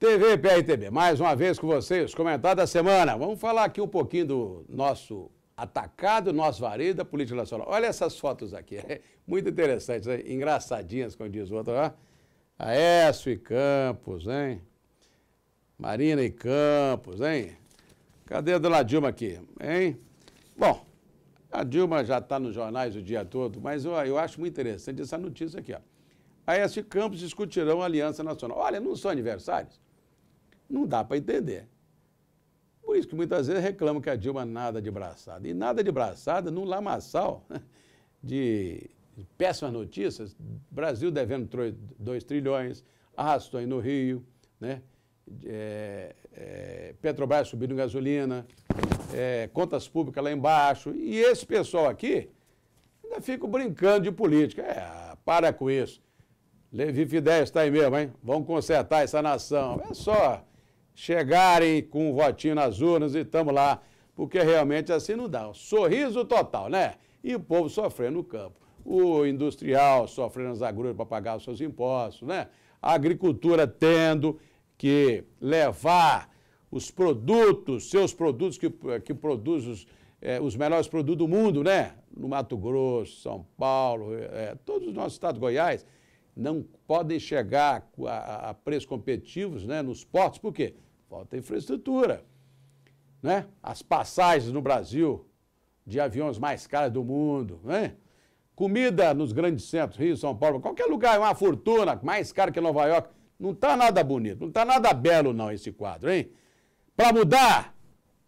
TV PRTB, mais uma vez com vocês, comentário da semana. Vamos falar aqui um pouquinho do nosso atacado, nosso varejo da política nacional. Olha essas fotos aqui, é muito interessantes, né? engraçadinhas, como diz o outro lá. Aécio e Campos, hein? Marina e Campos, hein? Cadê a dona Dilma aqui, hein? Bom, a Dilma já está nos jornais o dia todo, mas ó, eu acho muito interessante essa notícia aqui, ó. Aécio e Campos discutirão a Aliança Nacional. Olha, não são aniversários? Não dá para entender. Por isso que muitas vezes reclamam que a Dilma nada de braçada. E nada de braçada num lamaçal de péssimas notícias. Brasil devendo 2 trilhões, arrastões no Rio, né? É, é, Petrobras subindo gasolina, é, contas públicas lá embaixo. E esse pessoal aqui ainda fica brincando de política. É, para com isso. Levi Fidel está aí mesmo, hein? Vamos consertar essa nação. É só chegarem com um votinho nas urnas e estamos lá, porque realmente assim não dá. Um sorriso total, né? E o povo sofrendo no campo. O industrial sofrendo as agruras para pagar os seus impostos, né? A agricultura tendo que levar os produtos, seus produtos que, que produz os, eh, os melhores produtos do mundo, né? No Mato Grosso, São Paulo, eh, eh todos os nossos estados, Goiás, não podem chegar a, a preços competitivos né, nos portos, por quê? Falta infraestrutura. Né? As passagens no Brasil de aviões mais caras do mundo, né? Comida nos grandes centros, Rio, São Paulo, qualquer lugar, é uma fortuna, mais cara que Nova York. Não está nada bonito, não está nada belo não esse quadro, hein? Para mudar,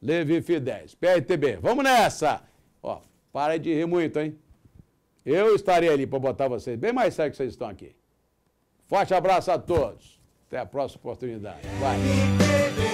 Levi Fidesz, PRTB, vamos nessa! Ó, para de rir muito, hein? Eu estarei ali para botar vocês bem mais sério que vocês estão aqui. Forte abraço a todos. Até a próxima oportunidade. Vai.